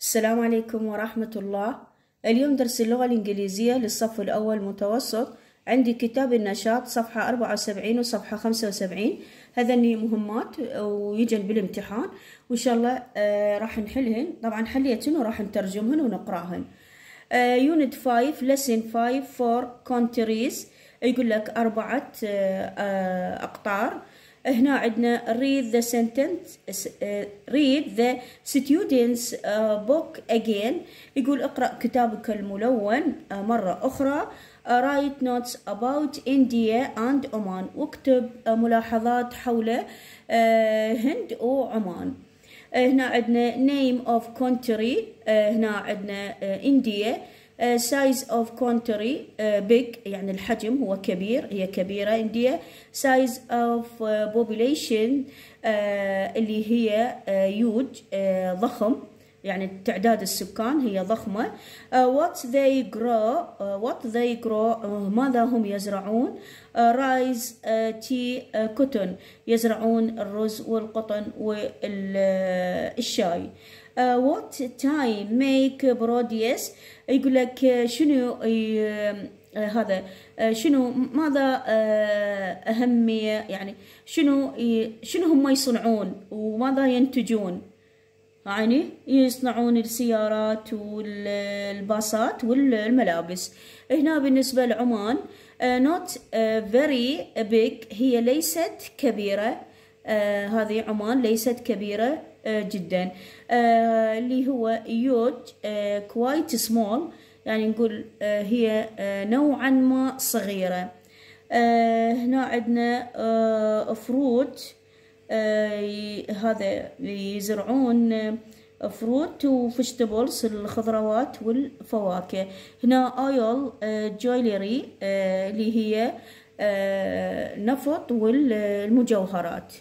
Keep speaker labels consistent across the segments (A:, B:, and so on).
A: السلام عليكم ورحمة الله اليوم درس اللغة الإنجليزية للصف الأول متوسط عندي كتاب النشاط صفحة أربعة وسبعين وصفحة خمسة وسبعين هذني مهمات ويجن بالامتحان وإن شاء الله آه راح نحلهن طبعا حليتهن وراح نترجمهن ونقرأهن يونت فايف لسن فايف فور كونتريز يقول لك أربعة آه, آه، أقطار هنا عندنا read the sentence read the students book again يقول اقرأ كتابك الملون مرة أخرى write notes about India and Oman واكتب ملاحظات حول هند وعمان هنا عندنا name of country هنا عندنا India سايز اوف كونتري بيج يعني الحجم هو كبير هي كبيرة انديا سايز اوف بوبوليشن اللي هي يوج آه، uh, آه، ضخم يعني تعداد السكان هي ضخمة uh, what they grow uh, what they grow uh, ماذا هم يزرعون rice tea cotton يزرعون الرز والقطن والشاي what time make produce يقول لك شنو هذا شنو ماذا أهمية يعني شنو شنو هم يصنعون وماذا ينتجون يعني يصنعون السيارات والباصات والملابس هنا بالنسبة لعمان آه، not very big هي ليست كبيرة آه، هذه عمان ليست كبيرة آه، جدا اللي هو huge quite small يعني نقول هي نوعا ما صغيرة هنا عندنا فروت آه، هذا يزرعون فروت وفيجيتابلز الخضروات والفواكه هنا ايل آه، جويلري آه، اللي هي نفط والمجوهرات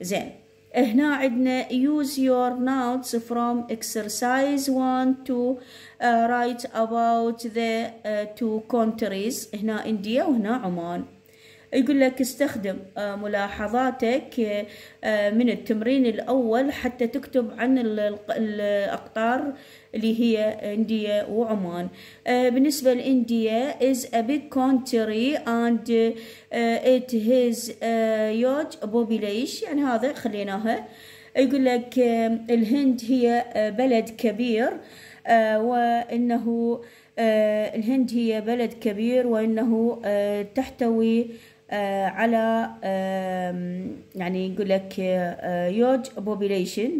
A: زين هنا عندنا use your notes from exercise 1 to uh, write about the uh, two countries هنا انديا وهنا عمان يقول لك استخدم آه، ملاحظاتك آه، من التمرين الأول حتى تكتب عن الأقطار اللي هي إنديا وعمان آه، بالنسبة لإنديا is a big country and it has a huge population يعني هذا خليناها يقول لك الهند هي بلد كبير وإنه الهند هي بلد كبير وإنه تحتوي آه، على يعني يقول لك آه، يوج population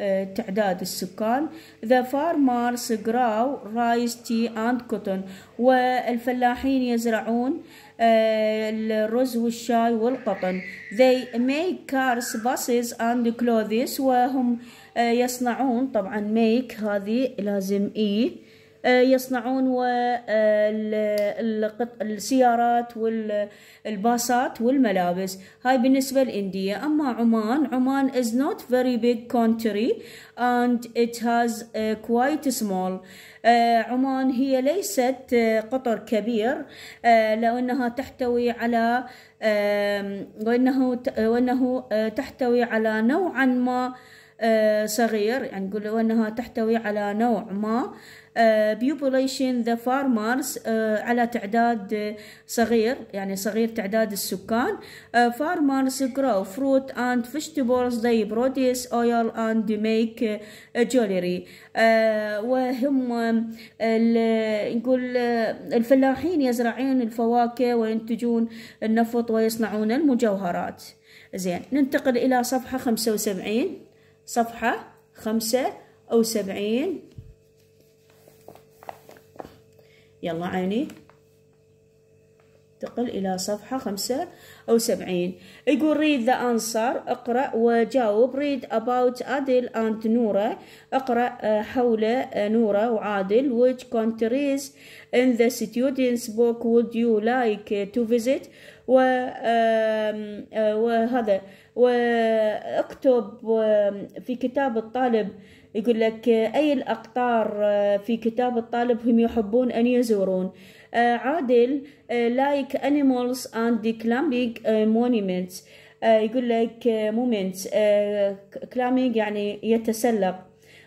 A: آه، تعداد السكان the farmers grow rice tea and cotton والفلاحين يزرعون الرز والشاي والقطن they make cars buses and clothes وهم يصنعون طبعا make هذه لازم إيه آه، يصنعون آه، السيارات والباصات والملابس هاي بالنسبة للإندية أما عمان عمان is not very big country and it has آه، quite small عمان هي ليست قطر كبير لو أنها تحتوي على وأنه, وأنه تحتوي على نوعا ما آه، صغير يعني نقول أنها تحتوي على نوع ما آه، population the farmers آه، على تعداد صغير يعني صغير تعداد السكان farmers grow fruit and vegetables they produce oil and make jewelry وهم نقول الفلاحين يزرعون الفواكه وينتجون النفط ويصنعون المجوهرات زين ننتقل إلى صفحة خمسة وسبعين صفحة خمسة أو سبعين يلا عيني انتقل إلى صفحة خمسة أو سبعين يقول read the answer اقرأ وجاوب read about عادل and نورة اقرأ آه، حول آه، نورة وعادل which countries in the students book would you like to visit وهذا واكتب في كتاب الطالب يقول لك أي الأقطار في كتاب الطالب هم يحبون أن يزورون عادل لايك انيمالز اند climbing مونيمنتس يقول لك مومنتس climbing يعني يتسلق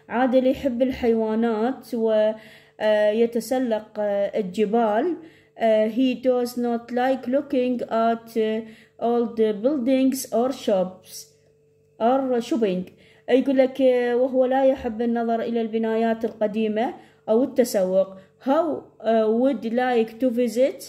A: عادل يحب الحيوانات ويتسلق الجبال Uh, he does not like looking at uh, old buildings or shops or shopping يقول لك وهو لا يحب النظر إلى البنايات القديمة أو التسوق how uh, would like to visit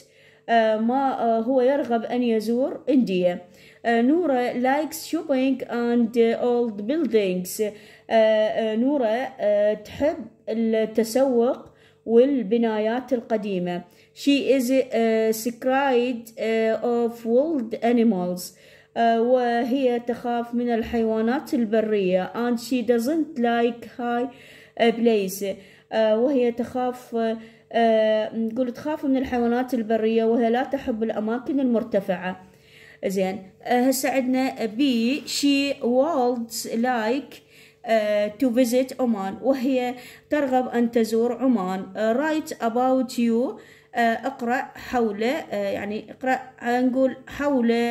A: uh, ما uh, هو يرغب أن يزور إنديا uh, نورا likes shopping and uh, old buildings uh, uh, نورا uh, تحب التسوق والبنايات القديمة she is scared uh, of wild animals uh, وهي تخاف من الحيوانات البرية and she doesn't like high uh, places. وهي تخاف نقول تخاف من الحيوانات البرية وهي لا تحب الأماكن المرتفعة زين هسه عندنا بي she walds like to visit Oman وهي ترغب أن تزور عمان write about you اقرأ حول يعني اقرأ نقول حول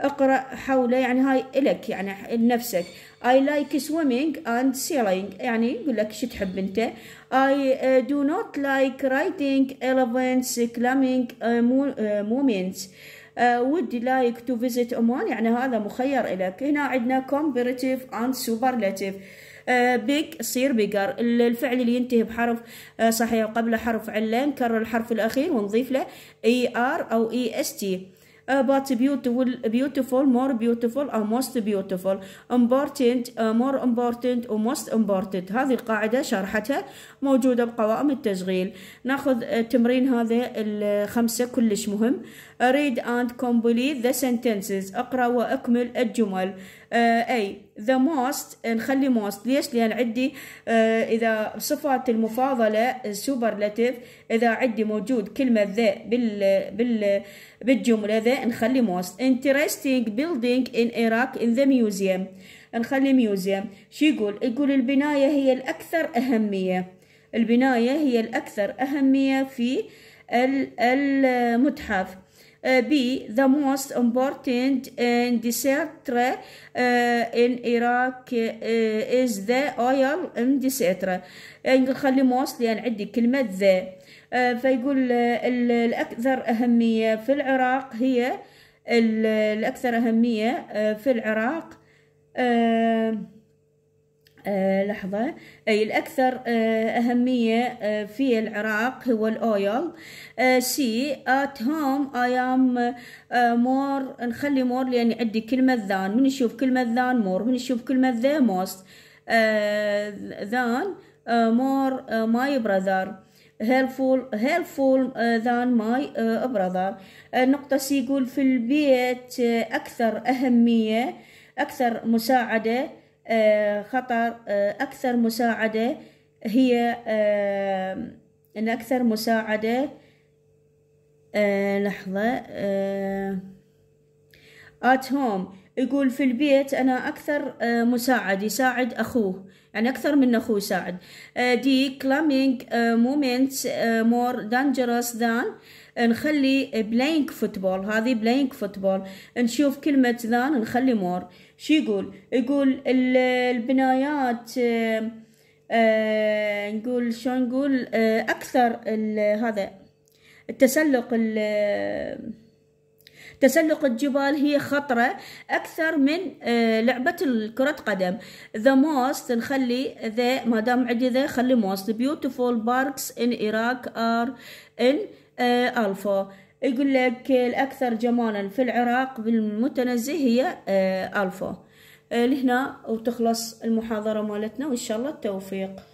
A: اقرأ حول يعني هاي إلك يعني لنفسك I like swimming and sailing يعني يقول لك شو تحب أنت I do not like writing elephants climbing moments uh, Uh, would like to visit Oman يعني هذا مخير لك هنا عندنا comparative and superlative بيج uh, صير بيجر الفعل اللي ينتهي بحرف uh, صحيح وقبله حرف علة نكرر الحرف الأخير ونضيف له ER ار أو اس e تي but beautiful beautiful more beautiful or most beautiful important more important or most important هذه القاعدة شرحتها موجودة بقوائم التشغيل ناخذ تمرين هذا الخمسة كلش مهم read and complete the sentences اقرأ وأكمل الجمل آه، اي ذا موست نخلي موست ليش لان عندي آه، اذا صفه المفاضله لاتيف اذا عندي موجود كلمه ذا بال بال بالجمله ذا نخلي موست interesting building in Iraq in the museum نخلي ميوزيوم شو يقول يقول البنايه هي الاكثر اهميه البنايه هي الاكثر اهميه في المتحف آه، be the most important and industry آه، in Iraq آه، is the oil يعني يقول خلي most لأن عندي كلمة ذا فيقول الأكثر أهمية في العراق هي الأكثر أهمية في العراق آه، لحظة أي الأكثر آه، أهمية آه، في العراق هو الأويل سي at home I am more نخلي more لأن عندي كلمة ذان من يشوف كلمة ذان more من يشوف كلمة the most ذان more my brother helpful helpful than my brother النقطة سي يقول في البيت أكثر أهمية أكثر مساعدة آه، خطر آه، أكثر مساعدة هي آه، أن أكثر مساعدة لحظة at home يقول في البيت أنا أكثر مساعد يساعد أخوه يعني أكثر من أخوه يساعد دي climbing moments more dangerous than نخلي بلاينك فوتبول هذه بلاينك فوتبول نشوف كلمة ذان نخلي مور شو يقول يقول البنايات آه, آه، نقول شو نقول آه أكثر هذا التسلق تسلق الجبال هي خطرة أكثر من آه، لعبة الكرة قدم the most نخلي the ما دام عندي ذا خلي most the beautiful parks in Iraq are in آه، ألفا يقول لك الأكثر جمالا في العراق بالمتنزه هي آه، ألفا آه، لهنا وتخلص المحاضرة مالتنا وإن شاء الله التوفيق